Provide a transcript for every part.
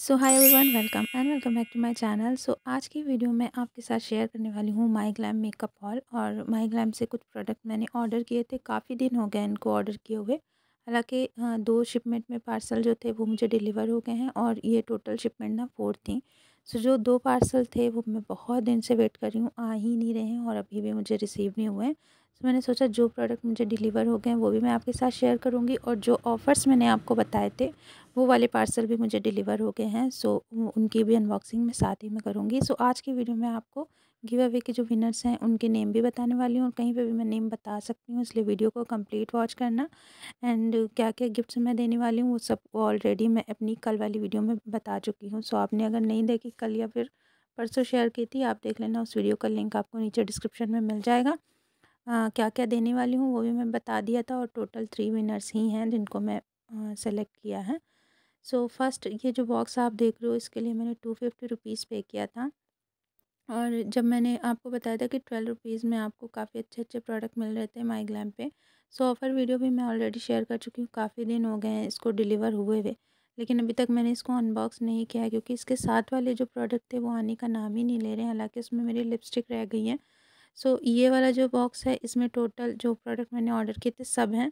so hi everyone welcome and welcome back to my channel so आज की video में आपके साथ शेयर करने वाली हूँ माई ग्लैम मेकअप हॉल और माई ग्लैम से कुछ प्रोडक्ट मैंने ऑर्डर किए थे काफ़ी दिन हो गए इनको ऑर्डर किए हुए हालांकि दो शिपमेंट में पार्सल जो थे वो मुझे डिलीवर हो गए हैं और ये टोटल शिपमेंट ना फोर थी सो जो दो पार्सल थे वो मैं बहुत दिन से वेट कर रही हूँ आ ही नहीं रहे हैं और अभी भी मुझे रिसीव नहीं हुए हैं तो मैंने सोचा जो प्रोडक्ट मुझे डिलीवर हो गए वो भी मैं आपके साथ शेयर करूँगी और जो ऑफ़र्स मैंने आपको बताए थे वो वाले पार्सल भी मुझे डिलीवर हो गए हैं सो उनकी भी अनबॉक्सिंग मैं साथ ही में करूँगी सो आज की वीडियो में आपको गिव अवे के जो विनर्स हैं उनके नेम भी बताने वाली हूँ और कहीं पे भी मैं नेम बता सकती हूँ इसलिए वीडियो को कंप्लीट वॉच करना एंड क्या क्या गिफ्ट्स मैं देने वाली हूँ वो सब ऑलरेडी मैं अपनी कल वाली वीडियो में बता चुकी हूँ सो आपने अगर नहीं देखी कल या फिर परसों शेयर की थी आप देख लेना उस वीडियो का लिंक आपको नीचे डिस्क्रिप्शन में मिल जाएगा क्या क्या देने वाली हूँ वो भी मैं बता दिया था और टोटल थ्री विनर्स ही हैं जिनको मैं सेलेक्ट किया है सो so, फर्स्ट ये जो बॉक्स आप देख रहे हो इसके लिए मैंने टू फिफ्टी रुपीज़ पे किया था और जब मैंने आपको बताया था कि ट्वेल्व रुपीज़ में आपको काफ़ी अच्छे अच्छे प्रोडक्ट मिल रहे थे माई ग्लैम पे सो so, ऑफ़र वीडियो भी मैं ऑलरेडी शेयर कर चुकी हूँ काफ़ी दिन हो गए हैं इसको डिलीवर हुए हुए लेकिन अभी तक मैंने इसको अनबॉक्स नहीं किया क्योंकि इसके साथ वाले जो प्रोडक्ट थे वो आने का नाम ही नहीं ले रहे हैं हालाँकि उसमें मेरी लिपस्टिक रह गई है सो ये वाला जो बॉक्स है इसमें टोटल जो प्रोडक्ट मैंने ऑर्डर किए थे सब हैं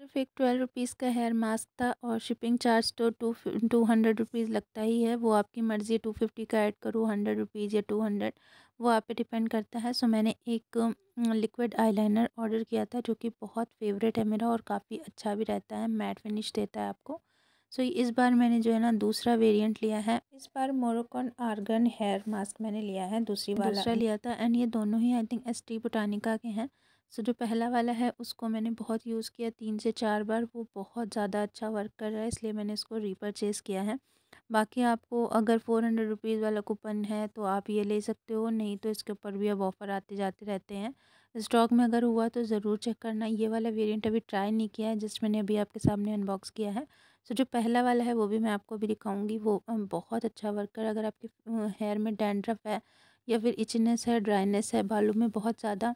सिर्फ एक ट्वेल्व रुपीज़ का हेयर मास्क था और शिपिंग चार्ज तो टू टू हंड्रेड रुपीज़ लगता ही है वो आपकी मर्ज़ी टू फिफ्टी का ऐड करो हंड्रेड रुपीज़ या टू हंड्रेड वो आप पे डिपेंड करता है सो मैंने एक लिक्विड आईलाइनर ऑर्डर किया था जो कि बहुत फेवरेट है मेरा और काफ़ी अच्छा भी रहता है मैट फिनिश देता है आपको सो तो so, इस बार मैंने जो है ना दूसरा वेरिएंट लिया है इस बार मोरोकॉन आर्गन हेयर मास्क मैंने लिया है दूसरी वाला दूसरा लिया था एंड ये दोनों ही I think S T Botanica के हैं सो so, जो पहला वाला है उसको मैंने बहुत यूज़ किया तीन से चार बार वो बहुत ज़्यादा अच्छा वर्क कर रहा है इसलिए मैंने इसको रीपरचेज़ किया है बाकी आपको अगर फ़ोर हंड्रेड रुपीज़ वाला कूपन है तो आप ये ले सकते हो नहीं तो इसके ऊपर भी अब ऑफ़र आते जाते रहते हैं स्टॉक में अगर हुआ तो ज़रूर चेक करना ये वाला वेरिएंट अभी ट्राई नहीं किया है जिस मैंने अभी आपके सामने अनबॉक्स किया है सो तो जो पहला वाला है वो भी मैं आपको अभी दिखाऊँगी वो बहुत अच्छा वर्कर अगर आपके हेयर में डैंड्रफ है या फिर इचनेस है ड्राइनेस है बालों में बहुत ज़्यादा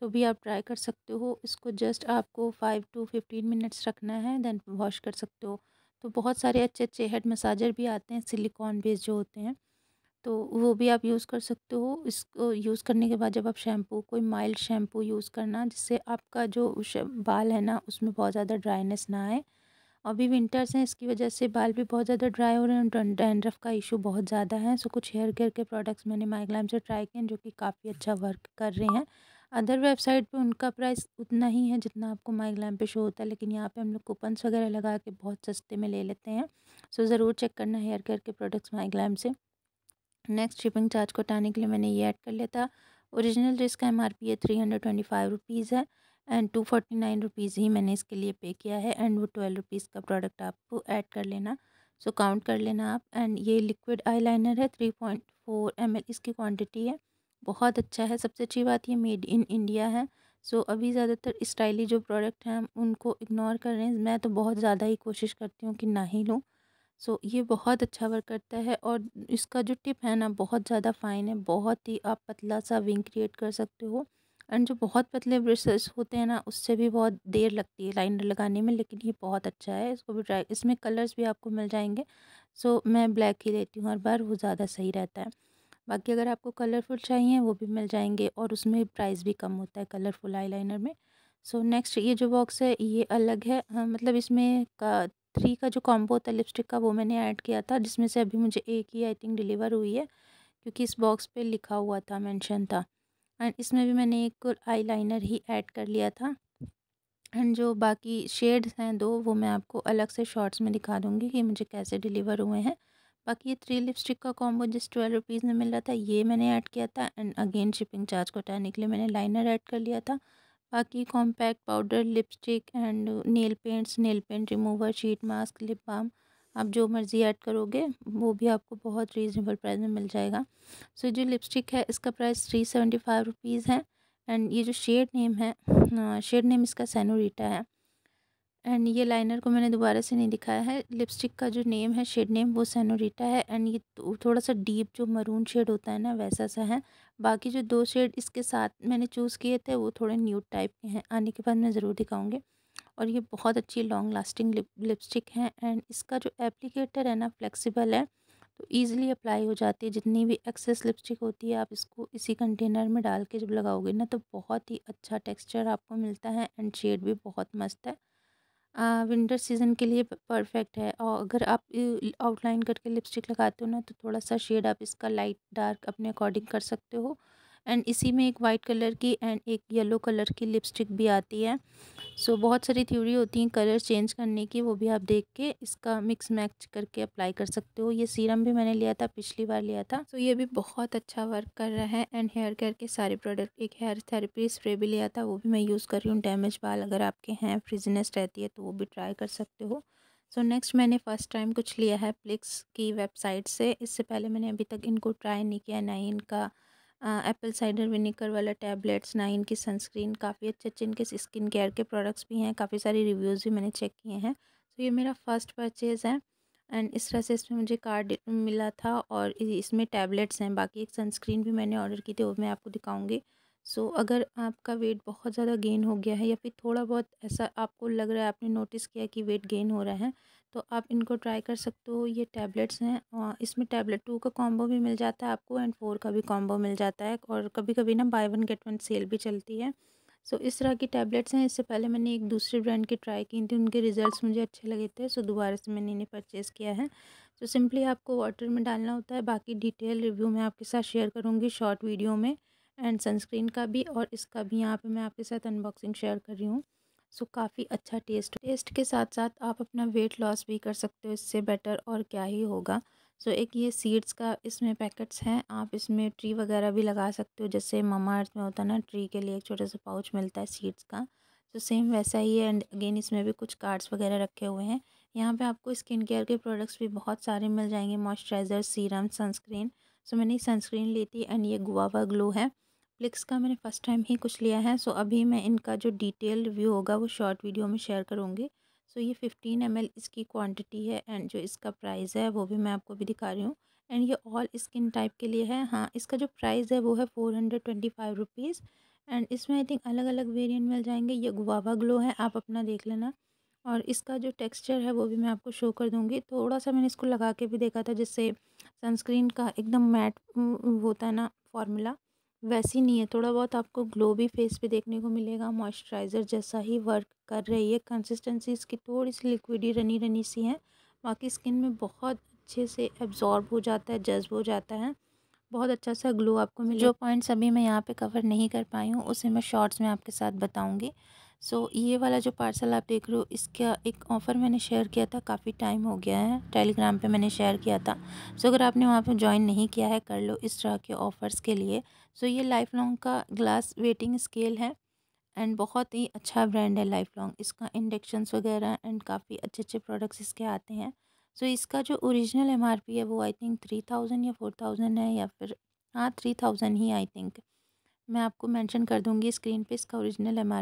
तो भी आप ट्राई कर सकते हो इसको जस्ट आपको फ़ाइव टू फिफ्टीन मिनट्स रखना है दैन वॉश कर सकते हो तो बहुत सारे अच्छे अच्छे हेड मसाजर भी आते हैं सिलिकॉन बेस जो होते हैं तो वो भी आप यूज़ कर सकते हो इसको यूज़ करने के बाद जब आप शैम्पू कोई माइल्ड शैम्पू यूज़ करना जिससे आपका जो बाल है ना उसमें बहुत ज़्यादा ड्राइनेस ना आए अभी विंटर्स हैं इसकी वजह से बाल भी बहुत ज़्यादा ड्राई हो रहे हैं डैंड्रफ का इशू बहुत ज़्यादा है सो कुछ हेयर केयर के प्रोडक्ट्स मैंने माइग्लाम से ट्राई किए जो कि काफ़ी अच्छा वर्क कर रहे हैं अदर वेबसाइट पे उनका प्राइस उतना ही है जितना आपको माइग्लाम पे शो होता है लेकिन यहाँ पे हम लोग कूपन्स वगैरह लगा के बहुत सस्ते में ले लेते हैं सो ज़रूर चेक करना हेयर केयर के प्रोडक्ट्स माइग्लाम से नेक्स्ट शिपिंग चार्ज को हटाने के लिए मैंने ये ऐड कर लिया था ओरिजिनल ड्रेस का एम आर पी है three hundred twenty five rupees है and two forty nine rupees ही मैंने इसके लिए पे किया है एंड वो ट्वेल्व रुपीज़ का प्रोडक्ट आपको ऐड कर लेना सो so, काउंट कर लेना आप एंड ये लिक्विड आईलाइनर है three point four M L इसकी क्वांटिटी है बहुत अच्छा है सबसे अच्छी बात ये मेड इन इंडिया है सो so, अभी ज़्यादातर स्टाइली जो प्रोडक्ट हैं उनको इग्नोर कर रहे हैं मैं तो बहुत ज़्यादा ही कोशिश करती हूँ कि ना ही लूँ सो so, ये बहुत अच्छा वर्क करता है और इसका जो टिप है ना बहुत ज़्यादा फ़ाइन है बहुत ही आप पतला सा विंग क्रिएट कर सकते हो एंड जो बहुत पतले ब्रशेस होते हैं ना उससे भी बहुत देर लगती है लाइनर लगाने में लेकिन ये बहुत अच्छा है इसको भी ट्राई इसमें कलर्स भी आपको मिल जाएंगे सो so, मैं ब्लैक ही लेती हूँ हर बार वो ज़्यादा सही रहता है बाकी अगर आपको कलरफुल चाहिए वो भी मिल जाएंगे और उसमें प्राइस भी कम होता है कलरफुल आई में सो so, नेक्स्ट ये जो बॉक्स है ये अलग है हाँ, मतलब इसमें का थ्री का जो कॉम्बो था लिपस्टिक का वो मैंने ऐड किया था जिसमें से अभी मुझे एक ही आई थिंक डिलीवर हुई है क्योंकि इस बॉक्स पे लिखा हुआ था मेंशन था एंड इसमें भी मैंने एक आई लाइनर ही ऐड कर लिया था एंड जो बाकी शेड्स हैं दो वो मैं आपको अलग से शॉर्ट्स में दिखा दूँगी कि मुझे कैसे डिलीवर हुए हैं बाकी ये थ्री लिपस्टिक का कॉम्बो जिस ट्वेल्व रुपीज़ में मिल रहा था ये मैंने ऐड किया था एंड अगेन शिपिंग चार्ज को हटाने के लिए मैंने लाइनर ऐड कर लिया था बाकी compact powder lipstick and nail paints nail paint remover sheet mask lip balm आप जो मर्ज़ी ऐड करोगे वो भी आपको बहुत रीज़नेबल प्राइस में मिल जाएगा सो so, जो लिपस्टिक है इसका price three seventy five rupees है एंड ये जो शेड नेम है शेड नेम इसका सैनोरीटा है एंड ये लाइनर को मैंने दोबारा से नहीं दिखाया है लिपस्टिक का जो नेम है शेड नेम वो सैनोरीटा है एंड ये तो थोड़ा सा डीप जो मरून शेड होता है ना वैसा सा है बाकी जो दो शेड इसके साथ मैंने चूज़ किए थे वो थोड़े न्यूड टाइप के हैं आने के बाद मैं ज़रूर दिखाऊँगी और ये बहुत अच्छी लॉन्ग लास्टिंग लिप लिपस्टिक है एंड इसका जो एप्लीकेटर है ना फ्लेक्सिबल है तो ईज़िली अप्लाई हो जाती है जितनी भी एक्सेस लिपस्टिक होती है आप इसको इसी कंटेनर में डाल के जब लगाओगे ना तो बहुत ही अच्छा टेक्सचर आपको मिलता है एंड शेड भी बहुत मस्त है आ, विंटर सीज़न के लिए परफेक्ट है और अगर आप आउटलाइन करके लिपस्टिक लगाते हो ना तो थोड़ा सा शेड आप इसका लाइट डार्क अपने अकॉर्डिंग कर सकते हो एंड इसी में एक वाइट कलर की एंड एक येलो कलर की लिपस्टिक भी आती है सो so, बहुत सारी थ्योरी होती हैं कलर चेंज करने की वो भी आप देख के इसका मिक्स मैच करके अप्लाई कर सकते हो ये सीरम भी मैंने लिया था पिछली बार लिया था सो so, ये भी बहुत अच्छा वर्क कर रहा है एंड हेयर केयर के सारे प्रोडक्ट एक हेयर थेरेपी स्प्रे भी लिया था वो भी मैं यूज़ कर रही हूँ डैमेज बाल अगर आपके हैं फ्रिजनेस रहती है तो वो भी ट्राई कर सकते हो सो so नेक्स्ट मैंने फ़र्स्ट टाइम कुछ लिया है प्लिक्स की वेबसाइट से इससे पहले मैंने अभी तक इनको ट्राई नहीं किया ना इनका एप्पल साइडर विनीगर वाला टैबलेट्स नाइन की सनस्क्रीन काफ़ी अच्छे अच्छे इनके स्किन केयर के प्रोडक्ट्स भी हैं काफ़ी सारे रिव्यूज़ भी मैंने चेक किए हैं तो ये मेरा फ़र्स्ट परचेज़ है एंड इस तरह से इसमें मुझे कार्ड मिला था और इसमें टैबलेट्स हैं बाकी एक सनस्क्रीन भी मैंने ऑर्डर की थी वो मैं आपको दिखाऊंगी सो अगर आपका वेट बहुत ज़्यादा गेन हो गया है या फिर थोड़ा बहुत ऐसा आपको लग रहा है आपने नोटिस किया कि वेट गेन हो रहा है तो आप इनको ट्राई कर सकते हो ये टैबलेट्स हैं इसमें टैबलेट टू का कॉम्बो भी मिल जाता है आपको एंड फोर का भी कॉम्बो मिल जाता है और कभी कभी ना buy one get one sale भी चलती है सो so, इस तरह की टैबलेट्स हैं इससे पहले मैंने एक दूसरे ब्रांड की ट्राई की थी उनके रिजल्ट्स मुझे अच्छे लगे थे सो so, दोबारा से मैंने इन्हें परचेज़ किया है सो so, सिंपली आपको वाटर में डालना होता है बाकी डिटेल रिव्यू मैं आपके साथ शेयर करूँगी शॉर्ट वीडियो में एंड सनस्क्रीन का भी और इसका भी यहाँ पे मैं आपके साथ अनबॉक्सिंग शेयर कर रही हूँ सो काफ़ी अच्छा टेस्ट टेस्ट के साथ साथ आप अपना वेट लॉस भी कर सकते हो इससे बेटर और क्या ही होगा सो so, एक ये सीड्स का इसमें पैकेट्स हैं आप इसमें ट्री वगैरह भी लगा सकते हो जैसे ममा अर्थ में होता है ना ट्री के लिए एक छोटा सा पाउच मिलता है सीड्स का तो so, सेम वैसा ही है एंड अगेन इसमें भी कुछ कार्ड्स वगैरह रखे हुए हैं यहाँ पर आपको स्किन केयर के प्रोडक्ट्स भी बहुत सारे मिल जाएंगे मॉइस्चराइज़र सीरम सनस्क्रीन सो मैंने सनस्क्रीन ली थी एंड ये गुआवा ग्लो है फ्लिक्स का मैंने फ़र्स्ट टाइम ही कुछ लिया है सो अभी मैं इनका जो डिटेल रिव्यू होगा वो शॉर्ट वीडियो में शेयर करूँगी सो ये फ़िफ्टीन एम इसकी क्वान्टिटी है एंड जो इसका प्राइस है वो भी मैं आपको भी दिखा रही हूँ एंड ये ऑल स्किन टाइप के लिए है हाँ इसका जो प्राइस है वो है four hundred twenty five rupees and इसमें आई थिंक अलग अलग वेरिएंट मिल जाएंगे ये गुवावा ग्लो है आप अपना देख लेना और इसका जो टेक्सचर है वो भी मैं आपको शो कर दूँगी थोड़ा सा मैंने इसको लगा के भी देखा था जिससे सनस्क्रीन का एकदम मैट होता है ना फॉर्मूला वैसी नहीं है थोड़ा बहुत आपको ग्लो भी फेस पे देखने को मिलेगा मॉइस्चराइज़र जैसा ही वर्क कर रही है कंसिस्टेंसी इसकी थोड़ी सी लिक्विडी रनी रनी सी है बाकी स्किन में बहुत अच्छे से एब्जॉर्ब हो जाता है जज्ब हो जाता है बहुत अच्छा सा ग्लो आपको मिले जो पॉइंट्स अभी मैं यहाँ पे कवर नहीं कर पाई हूँ उसे मैं शॉर्ट्स में आपके साथ बताऊँगी सो so, ये वाला जो पार्सल आप देख रहे हो इसका एक ऑफ़र मैंने शेयर किया था काफ़ी टाइम हो गया है टेलीग्राम पे मैंने शेयर किया था सो so, अगर आपने वहाँ पे ज्वाइन नहीं किया है कर लो इस तरह के ऑफ़र्स के लिए सो so, ये लाइफ लॉन्ग का ग्लास वेटिंग स्केल है एंड बहुत ही अच्छा ब्रांड है लाइफ लॉन्ग इसका इंडक्शंस वगैरह एंड काफ़ी अच्छे अच्छे प्रोडक्ट्स इसके आते हैं सो so, इसका जो ओरिजिनल एम है वो आई थिंक थ्री थाउजेंड या फोर थाउजेंड है या फिर हाँ थ्री थाउजेंड ही आई थिंक मैं आपको मैंशन कर दूँगी स्क्रीन पर इसका ओरिजिनल एम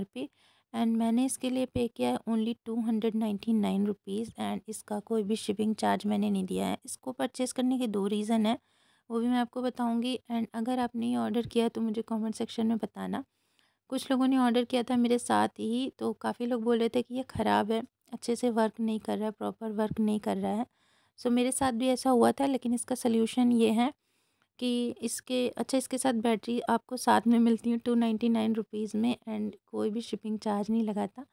एंड मैंने इसके लिए पे किया है only two hundred ninety nine rupees and इसका कोई भी शिपिंग चार्ज मैंने नहीं दिया है इसको परचेज़ करने के दो रीज़न है वो भी मैं आपको बताऊँगी एंड अगर आपने ये ऑर्डर किया तो मुझे कॉमेंट सेक्शन में बताना कुछ लोगों ने ऑर्डर किया था मेरे साथ ही तो काफ़ी लोग बोल रहे थे कि ये ख़राब है अच्छे से वर्क नहीं कर रहा है प्रॉपर वर्क नहीं कर रहा है सो so, मेरे साथ भी ऐसा हुआ था लेकिन इसका सल्यूशन ये है कि इसके अच्छा इसके साथ बैटरी आपको साथ में मिलती है टू नाइन्टी नाइन रुपीज़ में एंड कोई भी शिपिंग चार्ज नहीं लगाता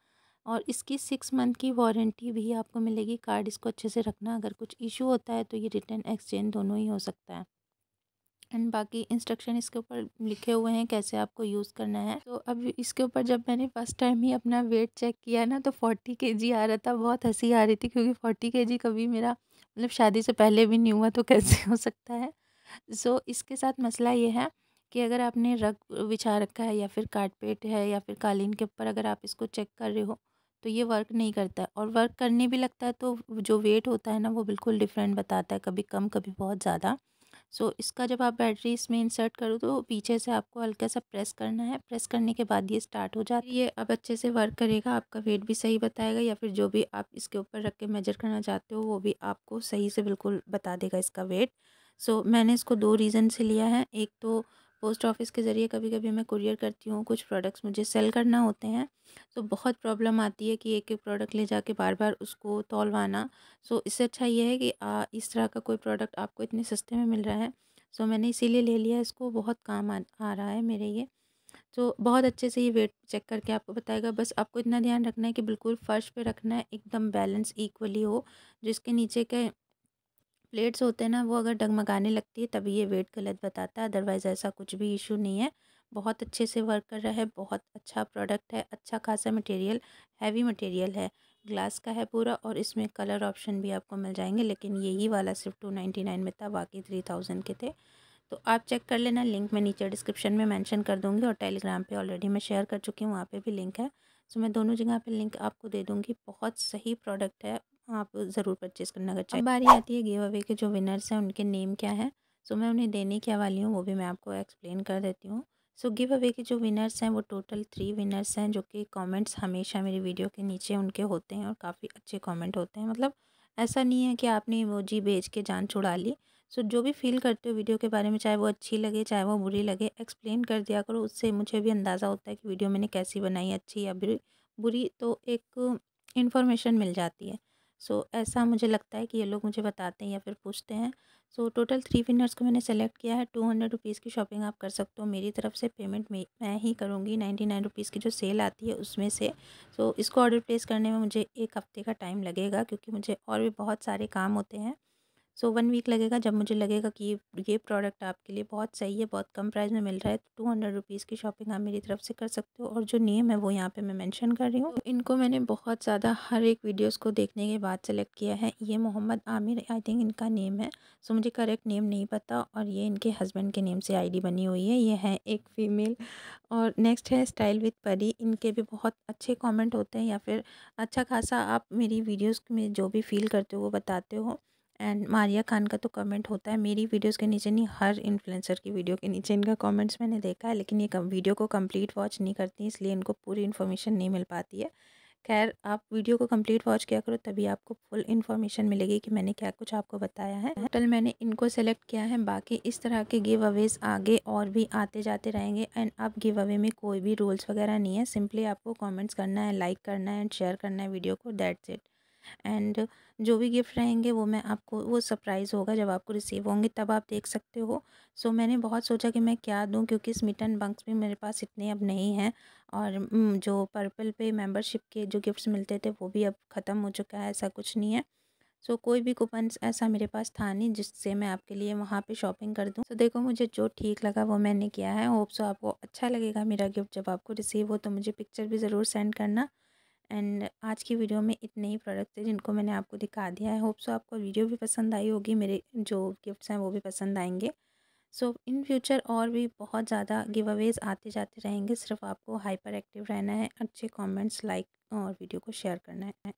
और इसकी सिक्स मंथ की वारंटी भी आपको मिलेगी कार्ड इसको अच्छे से रखना अगर कुछ इशू होता है तो ये रिटर्न एक्सचेंज दोनों ही हो सकता है एंड बाकी इंस्ट्रक्शन इसके ऊपर लिखे हुए हैं कैसे आपको यूज़ करना है तो अब इसके ऊपर जब मैंने फर्स्ट टाइम ही अपना वेट चेक किया ना तो फोर्टी के जी आ रहा था बहुत हंसी आ रही थी क्योंकि फोर्टी के जी कभी मेरा मतलब शादी से पहले भी नहीं हुआ तो कैसे हो सकता है सो इसके साथ मसला ये है कि अगर आपने रग बिछा रखा है या फिर कारपेट है या फिर कालीन के ऊपर अगर आप इसको चेक कर रहे हो तो ये वर्क नहीं करता है और वर्क करने भी लगता है तो जो वेट होता है ना वो बिल्कुल डिफरेंट बताता है कभी कम कभी बहुत ज़्यादा सो so, इसका जब आप बैटरी इसमें इंसर्ट करो तो पीछे से आपको हल्का सा प्रेस करना है प्रेस करने के बाद ये स्टार्ट हो जाता है ये अब अच्छे से वर्क करेगा आपका वेट भी सही बताएगा या फिर जो भी आप इसके ऊपर रख के मेजर करना चाहते हो वो भी आपको सही से बिल्कुल बता देगा इसका वेट सो so, मैंने इसको दो रीज़न से लिया है एक तो पोस्ट ऑफिस के ज़रिए कभी कभी मैं कुरियर करती हूँ कुछ प्रोडक्ट्स मुझे सेल करना होते हैं तो बहुत प्रॉब्लम आती है कि एक एक प्रोडक्ट ले जाके बार बार उसको तोलवाना सो इससे अच्छा ये है कि आ, इस तरह का कोई प्रोडक्ट आपको इतने सस्ते में मिल रहा है सो मैंने इसीलिए ले लिया इसको बहुत काम आ, आ रहा है मेरे ये तो बहुत अच्छे से ये वेट चेक करके आपको बताएगा बस आपको इतना ध्यान रखना है कि बिल्कुल फर्श पे रखना है एकदम बैलेंस इक्वली हो जिसके नीचे के प्लेट्स होते हैं ना वो अगर डगमगाने लगती है तभी ये वेट गलत बताता है अदरवाइज़ ऐसा कुछ भी इशू नहीं है बहुत अच्छे से वर्क कर रहा है बहुत अच्छा प्रोडक्ट है अच्छा खासा मटेरियल हैवी मटेरियल है ग्लास का है पूरा और इसमें कलर ऑप्शन भी आपको मिल जाएंगे लेकिन यही वाला सिर्फ टू नाइन्टी नाइन में था बाकी थ्री थाउजेंड के थे तो आप चेक कर लेना लिंक मैं नीचे डिस्क्रिप्शन में मेंशन कर दूंगी और टेलीग्राम पे ऑलरेडी मैं शेयर कर चुकी हूँ वहाँ पे भी लिंक है सो मैं दोनों जगह पे लिंक आपको दे दूँगी बहुत सही प्रोडक्ट है आप ज़रूर परचेज़ करना अगर चाहिए बारी आती है गिव अवे के जो विनर्स हैं उनके नेम क्या है सो मैं उन्हें देने क्या वाली हूँ वो भी मैं आपको एक्सप्लेन कर देती हूँ सो गिव अवे के जो विनर्स हैं वो टोटल थ्री विनर्स हैं जो कि कमेंट्स हमेशा मेरी वीडियो के नीचे उनके होते हैं और काफ़ी अच्छे कमेंट होते हैं मतलब ऐसा नहीं है कि आपने वो जी भेज के जान छुड़ा ली सो so, जो भी फील करते हो वीडियो के बारे में चाहे वो अच्छी लगे चाहे वो बुरी लगे एक्सप्लेन कर दिया करो उससे मुझे भी अंदाज़ा होता है कि वीडियो मैंने कैसी बनाई अच्छी या बुरी बुरी तो एक इन्फॉर्मेशन मिल जाती है सो ऐसा मुझे लगता है कि ये लोग मुझे बताते हैं या फिर पूछते हैं सो टोटल थ्री विनर्स को मैंने सेलेक्ट किया है टू हंड्रेड रुपीज़ की शॉपिंग आप कर सकते हो मेरी तरफ से पेमेंट मैं ही करूँगी नाइन्टी नाइन रुपीज़ की जो सेल आती है उसमें से सो इसको ऑर्डर प्लेस करने में मुझे एक हफ़्ते का टाइम लगेगा क्योंकि मुझे और भी बहुत सारे काम होते हैं सो वन वीक लगेगा जब मुझे लगेगा कि ये प्रोडक्ट आपके लिए बहुत सही है बहुत कम प्राइस में मिल रहा है तो टू हंड्रेड रुपीज़ की शॉपिंग आप मेरी तरफ से कर सकते हो और जो नेम है वो यहाँ पे मैं मेंशन कर रही हूँ तो इनको मैंने बहुत ज़्यादा हर एक वीडियोस को देखने के बाद सेलेक्ट किया है ये मोहम्मद आमिर आई थिंक इनका नेम है सो मुझे करेक्ट नेम नहीं पता और ये इनके हस्बैंड के नेम से आई बनी हुई है ये है एक फ़ीमेल और नेक्स्ट है स्टाइल विथ परी इनके भी बहुत अच्छे कॉमेंट होते हैं या फिर अच्छा खासा आप मेरी वीडियोज़ में जो भी फील करते हो वो बताते हो एंड मारिया खान का तो कमेंट होता है मेरी वीडियोस के नीचे नहीं हर इन्फ्लुएंसर की वीडियो के नीचे इनका कमेंट्स मैंने देखा है लेकिन ये वीडियो को कंप्लीट वॉच नहीं करती इसलिए इनको पूरी इन्फॉर्मेशन नहीं मिल पाती है खैर आप वीडियो को कंप्लीट वॉच किया करो तभी आपको फुल इन्फॉर्मेशन मिलेगी कि मैंने क्या कुछ आपको बताया है टोटल मैंने इनको सेलेक्ट किया है बाकी इस तरह के गिव अवेज आगे और भी आते जाते रहेंगे एंड अब गिव अवे में कोई भी रूल्स वगैरह नहीं है सिंपली आपको कॉमेंट्स करना है लाइक करना है एंड शेयर करना है वीडियो को दैट्स इट एंड जो भी गिफ़्ट रहेंगे वो मैं आपको वो सरप्राइज़ होगा जब आपको रिसीव होंगे तब आप देख सकते हो सो मैंने बहुत सोचा कि मैं क्या दूँ क्योंकि इस मिटन बंक्स भी मेरे पास इतने अब नहीं हैं और जो पर्पल पे मेंबरशिप के जो गिफ्ट्स मिलते थे वो भी अब ख़त्म हो चुका है ऐसा कुछ नहीं है सो so, कोई भी कूपन ऐसा मेरे पास था नहीं जिससे मैं आपके लिए वहाँ पे शॉपिंग कर दूँ तो so, देखो मुझे जो ठीक लगा वो मैंने किया है होप सो आपको अच्छा लगेगा मेरा गिफ्ट जब आपको रिसीव हो तो मुझे पिक्चर भी ज़रूर सेंड करना एंड आज की वीडियो में इतने ही प्रोडक्ट थे जिनको मैंने आपको दिखा दिया है होप सो आपको वीडियो भी पसंद आई होगी मेरे जो गिफ्ट्स हैं वो भी पसंद आएंगे सो इन फ्यूचर और भी बहुत ज़्यादा गिव अवेज आते जाते रहेंगे सिर्फ आपको हाइपर एक्टिव रहना है अच्छे कमेंट्स लाइक और वीडियो को शेयर करना है